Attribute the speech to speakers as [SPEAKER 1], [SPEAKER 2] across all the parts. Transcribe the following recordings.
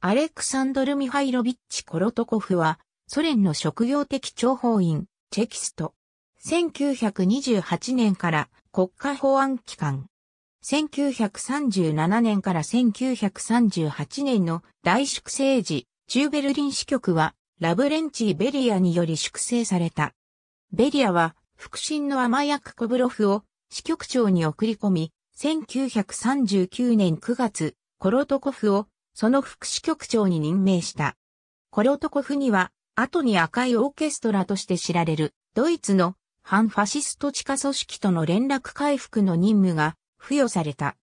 [SPEAKER 1] アレクサンドル・ミハイロビッチ・コロトコフは、ソ連の職業的諜報員、チェキスト。1928年から国家保安機関。1937年から1938年の大粛清時、中ベルリン支局はラブレンチー・ベリアにより粛清された。ベリアは、腹心の甘役コブロフを支局長に送り込み、1939年9月、コロトコフをその副支局長に任命した。コロトコフには、後に赤いオーケストラとして知られる、ドイツの反ファシスト地下組織との連絡回復の任務が付与された。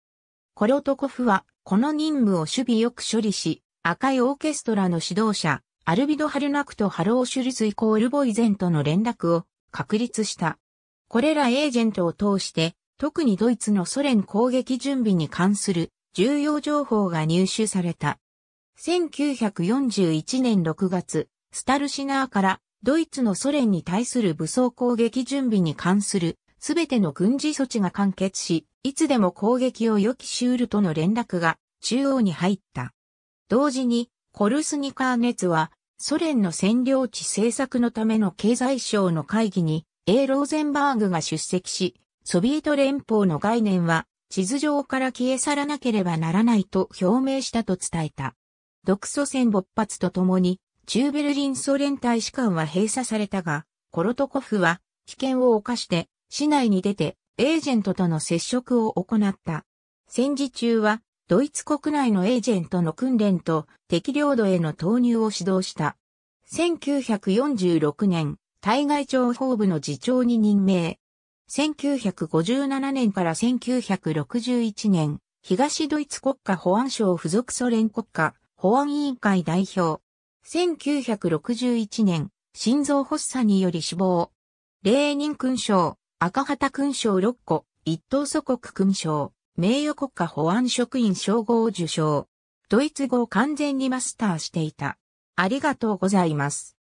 [SPEAKER 1] コロトコフは、この任務を守備よく処理し、赤いオーケストラの指導者、アルビド・ハルナクとハロー・シュルス、イコール・ボイゼンとの連絡を確立した。これらエージェントを通して、特にドイツのソ連攻撃準備に関する重要情報が入手された。1941年6月、スタルシナーからドイツのソ連に対する武装攻撃準備に関するすべての軍事措置が完結し、いつでも攻撃を予期しうるとの連絡が中央に入った。同時に、コルスニカー熱は、ソ連の占領地政策のための経済省の会議に、A. ローゼンバーグが出席し、ソビエト連邦の概念は地図上から消え去らなければならないと表明したと伝えた。独ソ戦勃発とともに、中ベルリンソ連大使館は閉鎖されたが、コロトコフは危険を冒して市内に出てエージェントとの接触を行った。戦時中はドイツ国内のエージェントの訓練と敵領土への投入を指導した。1946年、対外情報部の次長に任命。1957年から1961年、東ドイツ国家保安省附属ソ連国家保安委員会代表。1961年、心臓発作により死亡。レーニン勲章、赤旗勲章6個、一等祖国勲章、名誉国家保安職員称号を受賞。ドイツ語を完全にマスターしていた。ありがとうございます。